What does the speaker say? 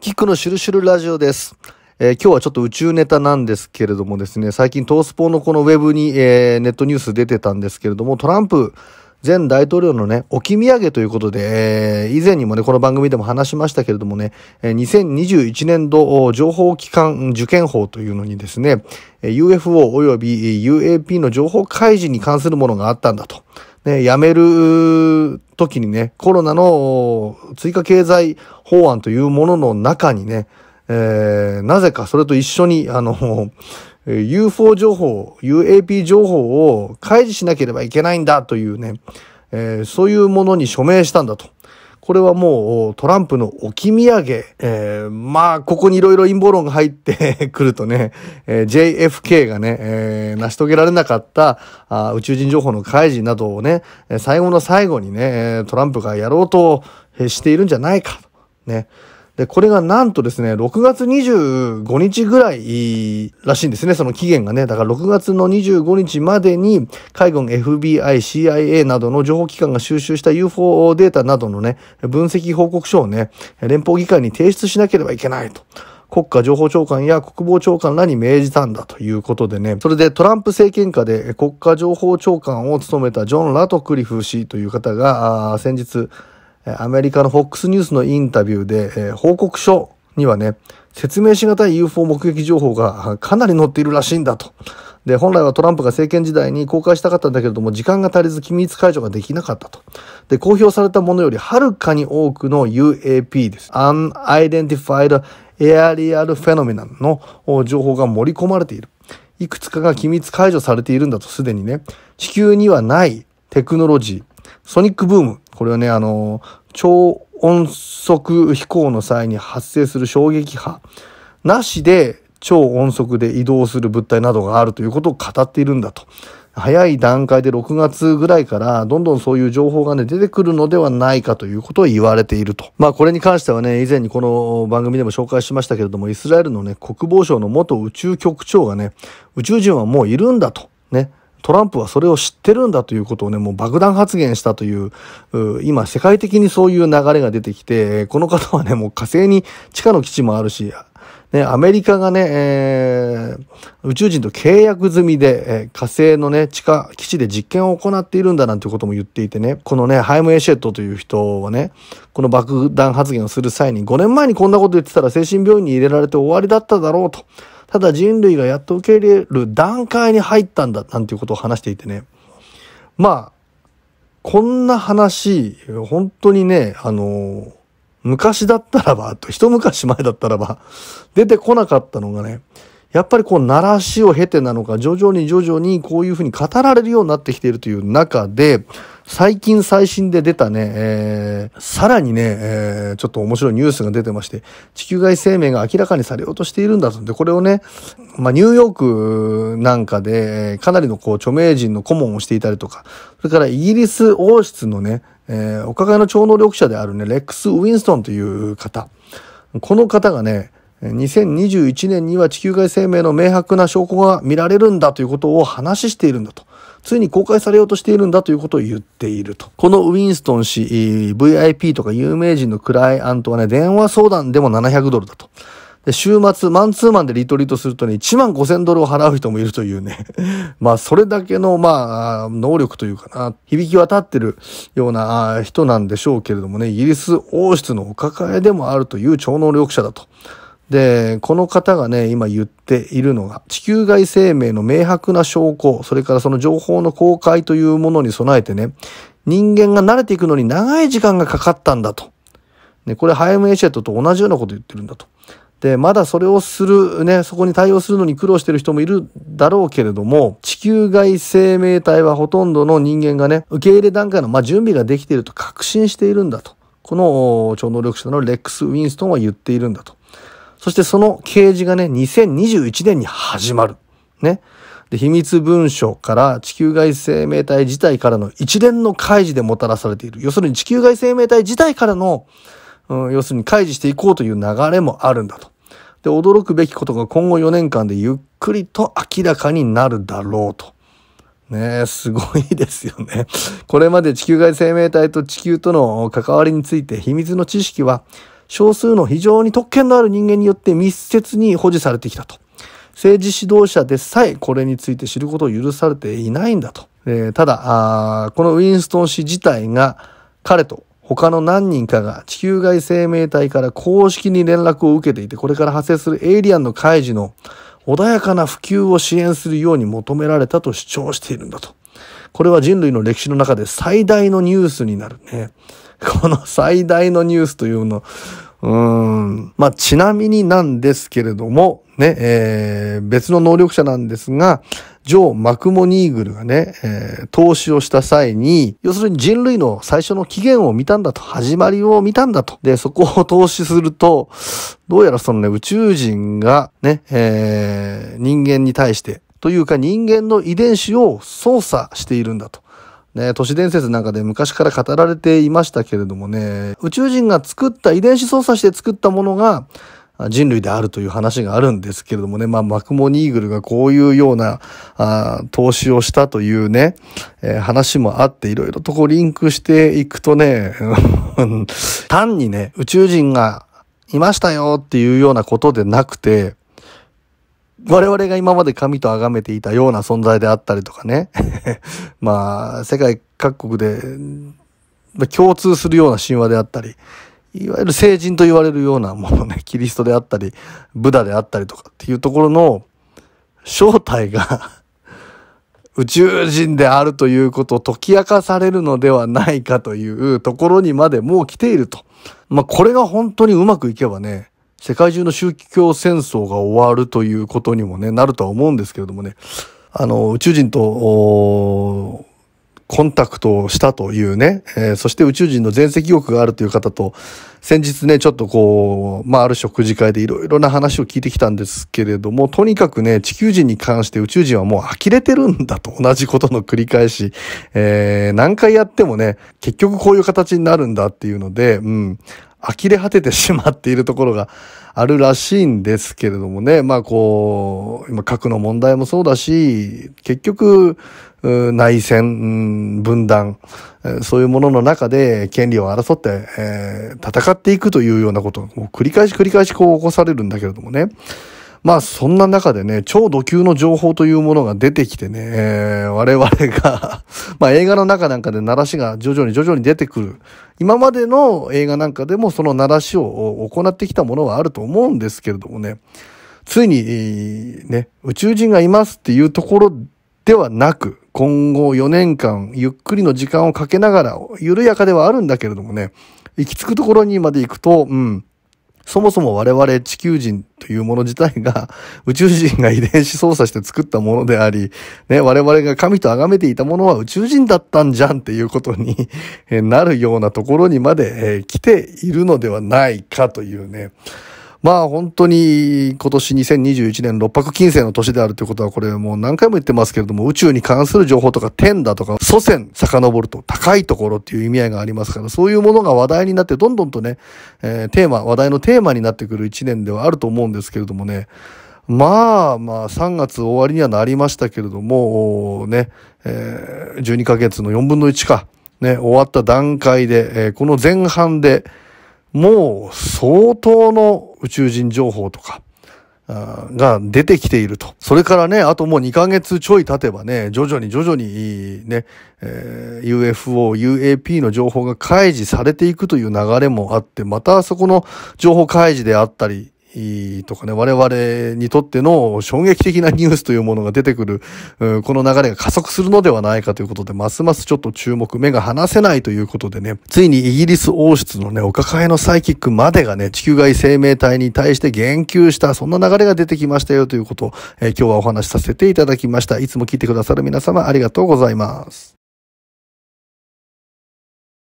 キックのシュルシュルラジオです。えー、今日はちょっと宇宙ネタなんですけれどもですね、最近トースポのこのウェブに、えー、ネットニュース出てたんですけれども、トランプ前大統領のね、置き土産ということで、えー、以前にもね、この番組でも話しましたけれどもね、えー、2021年度情報機関受験法というのにですね、UFO 及び UAP の情報開示に関するものがあったんだと。ね、辞める時にね、コロナの追加経済法案というものの中にね、えー、なぜかそれと一緒に、あの、UFO 情報、UAP 情報を開示しなければいけないんだというね、えー、そういうものに署名したんだと。これはもうトランプの置き土産。えー、まあ、ここにいろいろ陰謀論が入って くるとね、えー、JFK がね、えー、成し遂げられなかったあ宇宙人情報の開示などをね、最後の最後にね、トランプがやろうとしているんじゃないかと。ね。で、これがなんとですね、6月25日ぐらいらしいんですね、その期限がね。だから6月の25日までに、海軍 FBI、CIA などの情報機関が収集した UFO データなどのね、分析報告書をね、連邦議会に提出しなければいけないと。国家情報長官や国防長官らに命じたんだということでね。それでトランプ政権下で国家情報長官を務めたジョン・ラトクリフ氏という方が、先日、アメリカの FOX ニュースのインタビューで、えー、報告書にはね、説明しがたい UFO 目撃情報がかなり載っているらしいんだと。で、本来はトランプが政権時代に公開したかったんだけれども、時間が足りず機密解除ができなかったと。で、公表されたものよりはるかに多くの UAP です。Unidentified Aerial Phenomenon の情報が盛り込まれている。いくつかが機密解除されているんだとすでにね、地球にはないテクノロジー、ソニックブーム。これはね、あの、超音速飛行の際に発生する衝撃波なしで超音速で移動する物体などがあるということを語っているんだと。早い段階で6月ぐらいからどんどんそういう情報がね出てくるのではないかということを言われていると。まあこれに関してはね以前にこの番組でも紹介しましたけれどもイスラエルのね国防省の元宇宙局長がね宇宙人はもういるんだとねトランプはそれを知ってるんだということをね、もう爆弾発言したという、う今世界的にそういう流れが出てきて、この方はね、もう火星に地下の基地もあるし、ね、アメリカがね、えー、宇宙人と契約済みで、えー、火星のね、地下基地で実験を行っているんだなんてことも言っていてね、このね、ハイム・エシェットという人はね、この爆弾発言をする際に5年前にこんなこと言ってたら精神病院に入れられて終わりだっただろうと。ただ人類がやっと受け入れる段階に入ったんだ、なんていうことを話していてね。まあ、こんな話、本当にね、あの、昔だったらば、と一昔前だったらば、出てこなかったのがね、やっぱりこう、鳴らしを経てなのか、徐々に徐々にこういうふうに語られるようになってきているという中で、最近最新で出たね、えー、さらにね、えー、ちょっと面白いニュースが出てまして、地球外生命が明らかにされようとしているんだと。で、これをね、まあ、ニューヨークなんかで、かなりのこう、著名人の顧問をしていたりとか、それからイギリス王室のね、えー、お抱えの超能力者であるね、レックス・ウィンストンという方。この方がね、2021年には地球外生命の明白な証拠が見られるんだということを話しているんだと。ついに公開されようとしているんだということを言っていると。このウィンストン氏、VIP とか有名人のクライアントはね、電話相談でも700ドルだと。で、週末、マンツーマンでリトリートするとね、1万5千ドルを払う人もいるというね。まあ、それだけの、まあ、能力というかな、響き渡ってるような人なんでしょうけれどもね、イギリス王室のお抱えでもあるという超能力者だと。で、この方がね、今言っているのが、地球外生命の明白な証拠、それからその情報の公開というものに備えてね、人間が慣れていくのに長い時間がかかったんだと。ね、これハイムエシェットと同じようなこと言ってるんだと。で、まだそれをする、ね、そこに対応するのに苦労してる人もいるだろうけれども、地球外生命体はほとんどの人間がね、受け入れ段階の、まあ、準備ができていると確信しているんだと。この超能力者のレックス・ウィンストンは言っているんだと。そしてその掲示がね、2021年に始まる。ね。で、秘密文書から地球外生命体自体からの一連の開示でもたらされている。要するに地球外生命体自体からの、うん、要するに開示していこうという流れもあるんだと。で、驚くべきことが今後4年間でゆっくりと明らかになるだろうと。ねえ、すごいですよね。これまで地球外生命体と地球との関わりについて秘密の知識は少数の非常に特権のある人間によって密接に保持されてきたと。政治指導者でさえこれについて知ることを許されていないんだと。えー、ただこのウィンストン氏自体が彼と他の何人かが地球外生命体から公式に連絡を受けていて、これから発生するエイリアンの開示の穏やかな普及を支援するように求められたと主張しているんだと。これは人類の歴史の中で最大のニュースになるね。この最大のニュースというの。うん。まあ、ちなみになんですけれども、ね、えー、別の能力者なんですが、ジョー・マクモニーグルがね、えー、投資をした際に、要するに人類の最初の起源を見たんだと、始まりを見たんだと。で、そこを投資すると、どうやらそのね、宇宙人がね、えー、人間に対して、というか人間の遺伝子を操作しているんだと。ね、都市伝説なんかで昔から語られていましたけれどもね、宇宙人が作った遺伝子操作して作ったものが人類であるという話があるんですけれどもね、まあ、マクモニーグルがこういうようなあ投資をしたというね、えー、話もあっていろいろとこうリンクしていくとね、単にね、宇宙人がいましたよっていうようなことでなくて、我々が今まで神と崇めていたような存在であったりとかね。まあ、世界各国で、まあ、共通するような神話であったり、いわゆる聖人と言われるようなものね、キリストであったり、ブダであったりとかっていうところの正体が 宇宙人であるということを解き明かされるのではないかというところにまでもう来ていると。まあ、これが本当にうまくいけばね、世界中の宗教戦争が終わるということにもね、なるとは思うんですけれどもね、あの、宇宙人と、コンタクトをしたというね、えー、そして宇宙人の全席欲があるという方と、先日ね、ちょっとこう、まあ、ある食事会でいろいろな話を聞いてきたんですけれども、とにかくね、地球人に関して宇宙人はもう呆れてるんだと、同じことの繰り返し、えー、何回やってもね、結局こういう形になるんだっていうので、うん、呆れ果ててしまっているところがあるらしいんですけれどもね。まあこう、今核の問題もそうだし、結局、内戦、分断、そういうものの中で権利を争って、えー、戦っていくというようなことを繰り返し繰り返しこう起こされるんだけれどもね。まあそんな中でね、超度級の情報というものが出てきてね、えー、我々が まあ映画の中なんかで鳴らしが徐々に徐々に出てくる。今までの映画なんかでもその鳴らしを行ってきたものはあると思うんですけれどもね、ついに、ね、宇宙人がいますっていうところではなく、今後4年間ゆっくりの時間をかけながら、緩やかではあるんだけれどもね、行き着くところにまで行くと、うん、そもそも我々地球人というもの自体が 宇宙人が遺伝子操作して作ったものであり、ね、我々が神と崇めていたものは宇宙人だったんじゃんっていうことに なるようなところにまで来ているのではないかというね。まあ本当に今年2021年六白金星の年であるということはこれもう何回も言ってますけれども宇宙に関する情報とか天だとか祖先遡ると高いところっていう意味合いがありますからそういうものが話題になってどんどんとね、えー、テーマ、話題のテーマになってくる一年ではあると思うんですけれどもねまあまあ3月終わりにはなりましたけれどもね、えー、12ヶ月の4分の1かね、終わった段階で、えー、この前半でもう相当の宇宙人情報とか、が出てきていると。それからね、あともう2ヶ月ちょい経てばね、徐々に徐々にね、えー、UFO、UAP の情報が開示されていくという流れもあって、またそこの情報開示であったり、とかね、我々にとっての衝撃的なニュースというものが出てくる、この流れが加速するのではないかということで、ますますちょっと注目、目が離せないということでね、ついにイギリス王室のね、お抱えのサイキックまでがね、地球外生命体に対して言及した、そんな流れが出てきましたよということを、えー、今日はお話しさせていただきました。いつも聞いてくださる皆様ありがとうございます。